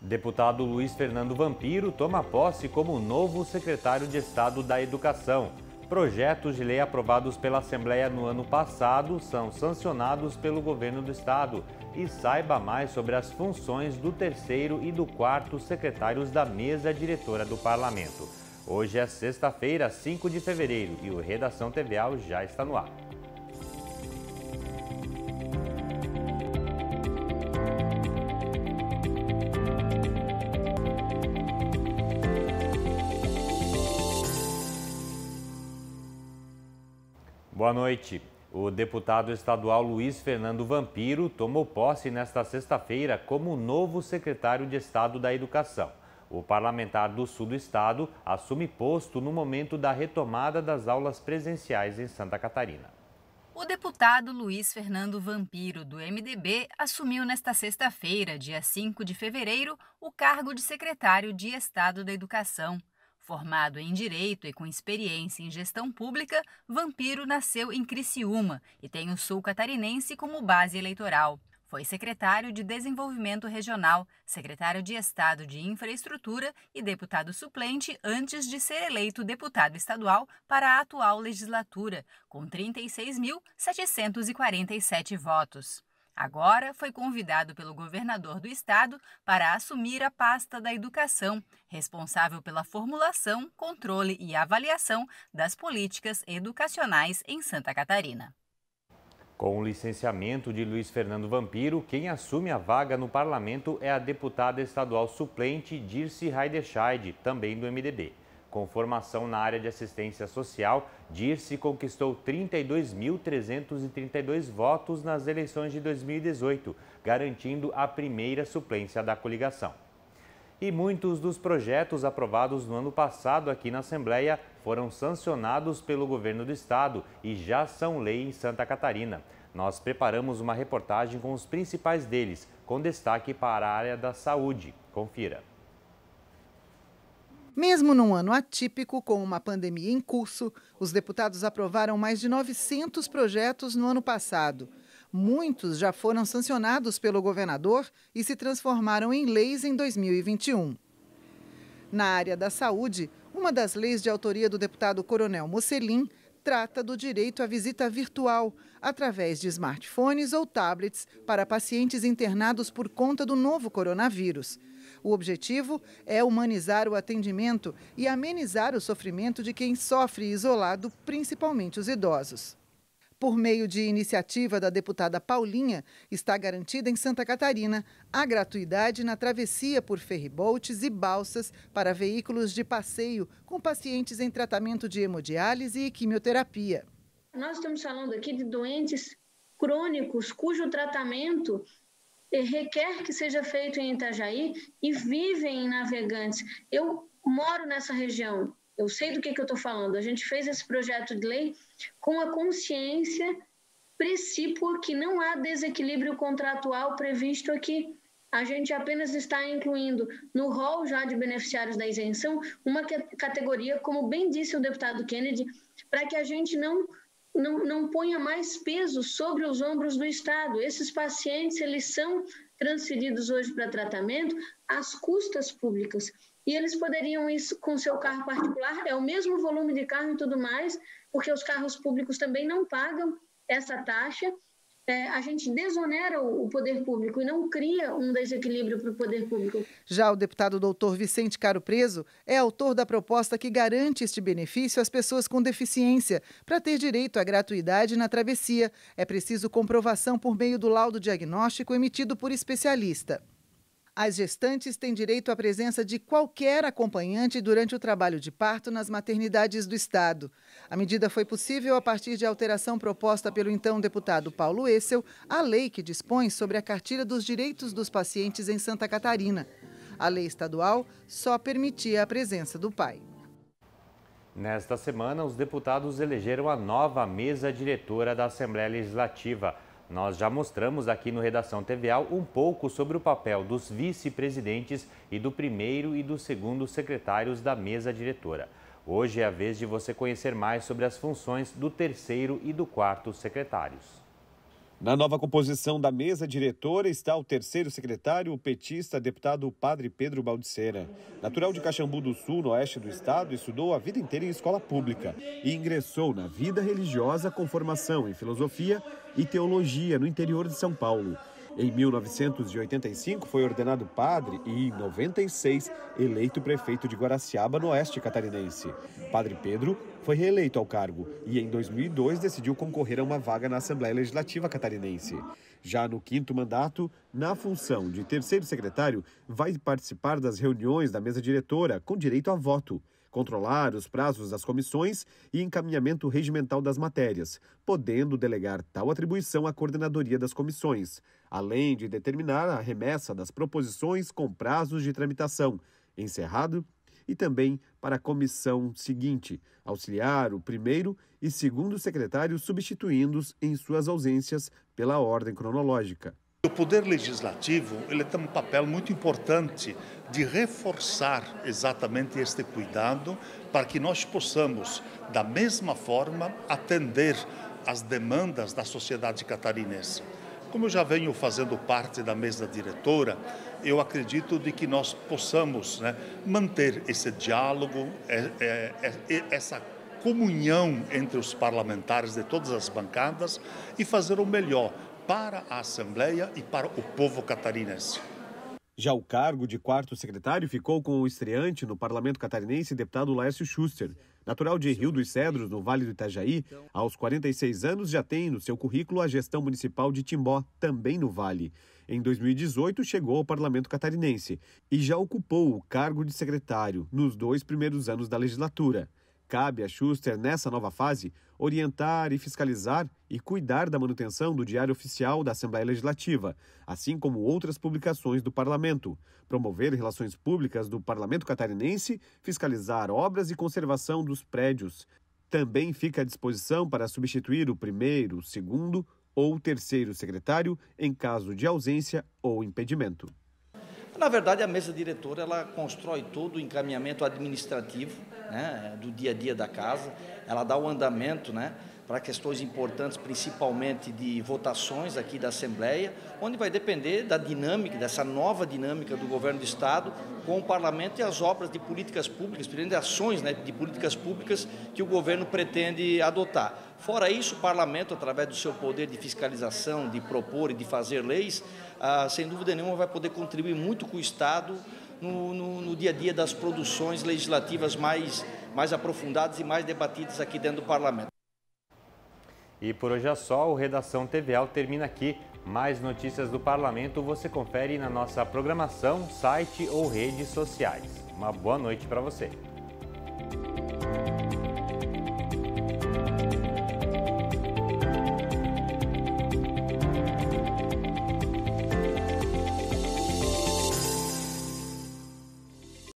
Deputado Luiz Fernando Vampiro toma posse como novo secretário de Estado da Educação. Projetos de lei aprovados pela Assembleia no ano passado são sancionados pelo governo do Estado. E saiba mais sobre as funções do terceiro e do quarto secretários da mesa diretora do Parlamento. Hoje é sexta-feira, 5 de fevereiro, e o Redação TVAL já está no ar. Boa noite. O deputado estadual Luiz Fernando Vampiro tomou posse nesta sexta-feira como novo secretário de Estado da Educação. O parlamentar do sul do estado assume posto no momento da retomada das aulas presenciais em Santa Catarina. O deputado Luiz Fernando Vampiro, do MDB, assumiu nesta sexta-feira, dia 5 de fevereiro, o cargo de secretário de Estado da Educação. Formado em Direito e com experiência em gestão pública, Vampiro nasceu em Criciúma e tem o sul catarinense como base eleitoral. Foi secretário de Desenvolvimento Regional, secretário de Estado de Infraestrutura e deputado suplente antes de ser eleito deputado estadual para a atual legislatura, com 36.747 votos. Agora foi convidado pelo governador do estado para assumir a pasta da educação, responsável pela formulação, controle e avaliação das políticas educacionais em Santa Catarina. Com o licenciamento de Luiz Fernando Vampiro, quem assume a vaga no parlamento é a deputada estadual suplente Dirce Heidescheid, também do MDB. Com formação na área de assistência social, Dirce conquistou 32.332 votos nas eleições de 2018, garantindo a primeira suplência da coligação. E muitos dos projetos aprovados no ano passado aqui na Assembleia foram sancionados pelo governo do estado e já são lei em Santa Catarina. Nós preparamos uma reportagem com os principais deles, com destaque para a área da saúde. Confira. Mesmo num ano atípico, com uma pandemia em curso, os deputados aprovaram mais de 900 projetos no ano passado. Muitos já foram sancionados pelo governador e se transformaram em leis em 2021. Na área da saúde, uma das leis de autoria do deputado Coronel Mocelin trata do direito à visita virtual, através de smartphones ou tablets, para pacientes internados por conta do novo coronavírus. O objetivo é humanizar o atendimento e amenizar o sofrimento de quem sofre isolado, principalmente os idosos. Por meio de iniciativa da deputada Paulinha, está garantida em Santa Catarina a gratuidade na travessia por ferriboltes e balsas para veículos de passeio com pacientes em tratamento de hemodiálise e quimioterapia. Nós estamos falando aqui de doentes crônicos cujo tratamento requer que seja feito em Itajaí e vivem em navegantes. Eu moro nessa região, eu sei do que, que eu estou falando. A gente fez esse projeto de lei com a consciência precípua que não há desequilíbrio contratual previsto aqui. A gente apenas está incluindo no rol já de beneficiários da isenção uma categoria, como bem disse o deputado Kennedy, para que a gente não não, não ponha mais peso sobre os ombros do Estado. Esses pacientes, eles são transferidos hoje para tratamento às custas públicas. E eles poderiam ir com seu carro particular, é o mesmo volume de carro e tudo mais, porque os carros públicos também não pagam essa taxa é, a gente desonera o poder público e não cria um desequilíbrio para o poder público. Já o deputado doutor Vicente Caro Preso é autor da proposta que garante este benefício às pessoas com deficiência. Para ter direito à gratuidade na travessia, é preciso comprovação por meio do laudo diagnóstico emitido por especialista. As gestantes têm direito à presença de qualquer acompanhante durante o trabalho de parto nas maternidades do Estado. A medida foi possível a partir de alteração proposta pelo então deputado Paulo Essel à lei que dispõe sobre a cartilha dos direitos dos pacientes em Santa Catarina. A lei estadual só permitia a presença do pai. Nesta semana, os deputados elegeram a nova mesa diretora da Assembleia Legislativa. Nós já mostramos aqui no Redação TVAL um pouco sobre o papel dos vice-presidentes e do primeiro e do segundo secretários da mesa diretora. Hoje é a vez de você conhecer mais sobre as funções do terceiro e do quarto secretários. Na nova composição da mesa diretora está o terceiro secretário, o petista deputado Padre Pedro Baldiceira. Natural de Caxambu do Sul, no oeste do estado, estudou a vida inteira em escola pública e ingressou na vida religiosa com formação em filosofia e teologia no interior de São Paulo. Em 1985 foi ordenado padre e em 96 eleito prefeito de Guaraciaba, no oeste catarinense. Padre Pedro foi reeleito ao cargo e em 2002 decidiu concorrer a uma vaga na Assembleia Legislativa catarinense. Já no quinto mandato, na função de terceiro secretário, vai participar das reuniões da mesa diretora com direito a voto controlar os prazos das comissões e encaminhamento regimental das matérias, podendo delegar tal atribuição à coordenadoria das comissões, além de determinar a remessa das proposições com prazos de tramitação encerrado e também para a comissão seguinte, auxiliar o primeiro e segundo secretário substituindo-os em suas ausências pela ordem cronológica. O poder legislativo ele tem um papel muito importante de reforçar exatamente este cuidado para que nós possamos, da mesma forma, atender às demandas da sociedade catarinense. Como eu já venho fazendo parte da mesa diretora, eu acredito de que nós possamos né, manter esse diálogo, é, é, é, essa comunhão entre os parlamentares de todas as bancadas e fazer o melhor para a Assembleia e para o povo catarinense. Já o cargo de quarto secretário ficou com o estreante no parlamento catarinense, deputado Laércio Schuster. Natural de Rio dos Cedros, no Vale do Itajaí, aos 46 anos já tem no seu currículo a gestão municipal de Timbó, também no Vale. Em 2018, chegou ao parlamento catarinense e já ocupou o cargo de secretário nos dois primeiros anos da legislatura. Cabe a Schuster, nessa nova fase, orientar e fiscalizar e cuidar da manutenção do Diário Oficial da Assembleia Legislativa, assim como outras publicações do Parlamento, promover relações públicas do Parlamento Catarinense, fiscalizar obras e conservação dos prédios. Também fica à disposição para substituir o primeiro, segundo ou terceiro secretário em caso de ausência ou impedimento. Na verdade, a mesa diretora ela constrói todo o encaminhamento administrativo né, do dia a dia da casa, ela dá o andamento, né? para questões importantes, principalmente de votações aqui da Assembleia, onde vai depender da dinâmica, dessa nova dinâmica do governo do Estado com o Parlamento e as obras de políticas públicas, principalmente ações né, de políticas públicas que o governo pretende adotar. Fora isso, o Parlamento, através do seu poder de fiscalização, de propor e de fazer leis, ah, sem dúvida nenhuma vai poder contribuir muito com o Estado no, no, no, dia a dia das produções legislativas mais, mais aprofundadas e mais debatidas aqui dentro do Parlamento. E por hoje é só, o Redação TVAL termina aqui. Mais notícias do parlamento você confere na nossa programação, site ou redes sociais. Uma boa noite para você.